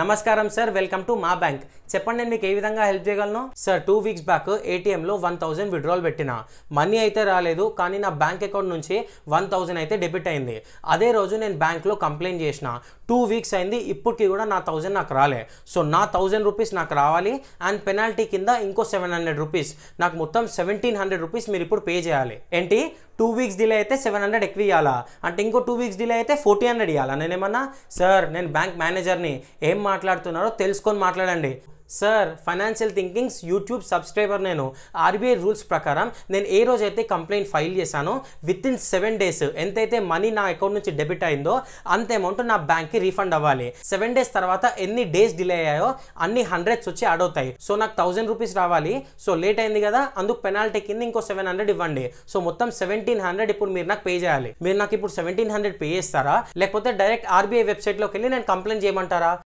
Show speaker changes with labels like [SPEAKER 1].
[SPEAKER 1] నమస్కారం sir welcome to మా bank చెప్పండి నేను మీకు ఏ విధంగా హెల్ప్ చేయగలను సార్ టూ వీక్స్ బ్యాక్ ఏటీఎంలో వన్ థౌసండ్ విడ్రాల్ పెట్టిన మనీ అయితే రాలేదు కానీ నా బ్యాంక్ అకౌంట్ నుంచి వన్ థౌసండ్ అయితే డెబిట్ అయింది అదే రోజు నేను బ్యాంక్లో కంప్లైంట్ చేసిన టూ వీక్స్ అయింది ఇప్పటికి కూడా నా థౌజండ్ నాకు రాలే సో నా థౌసండ్ రూపీస్ నాకు రావాలి అండ్ పెనాల్టీ కింద ఇంకో సెవెన్ హండ్రెడ్ రూపీస్ నాకు మొత్తం సెవెంటీన్ హండ్రెడ్ రూపీస్ మీరు ఇప్పుడు పే చేయాలి ఏంటి టూ వీక్స్ డిలే అయితే సెవెన్ హండ్రెడ్ ఎక్కువ ఇవ్వాలా అంటే ఇంకో టూ వీక్స్ డిలే అయితే ఫోర్టీ హండ్రెడ్ ఇవ్వాలా నేనేమన్నా సార్ నేను బ్యాంక్ మేనేజర్ని ఏం మాట్లాడుతున్నారో తెలుసుకొని మాట్లాడండి sir financial thinkings YouTube subscriber నేను ఆర్బీఐ రూల్స్ ప్రకారం నేను ఏ రోజైతే కంప్లైంట్ ఫైల్ చేశానో విత్ ఇన్ సెవెన్ డేస్ ఎంతైతే మనీ నా అకౌంట్ నుంచి డెబిట్ అయిందో అంత అమౌంట్ నా బ్యాంక్కి రీఫండ్ అవ్వాలి సెవెన్ డేస్ తర్వాత ఎన్ని డేస్ డిలే అయ్యాయో అన్ని హండ్రెడ్స్ వచ్చి యాడ్ అవుతాయి సో నాకు థౌజండ్ రూపీస్ రావాలి సో లేట్ అయింది కదా అందుకు పెనాల్టీ కింద ఇంకో సెవెన్ హండ్రెడ్ ఇవ్వండి సో మొత్తం సెవెంటీన్ హండ్రెడ్ ఇప్పుడు మీరు నాకు పే చేయాలి మీరు నాకు ఇప్పుడు సెవెంటీన్ హండ్రెడ్ పే చేస్తారా లేకపోతే డైరెక్ట్ ఆర్బీఐ వెబ్సైట్లోకి వెళ్ళి నేను కంప్లైంట్ చేయమంటారా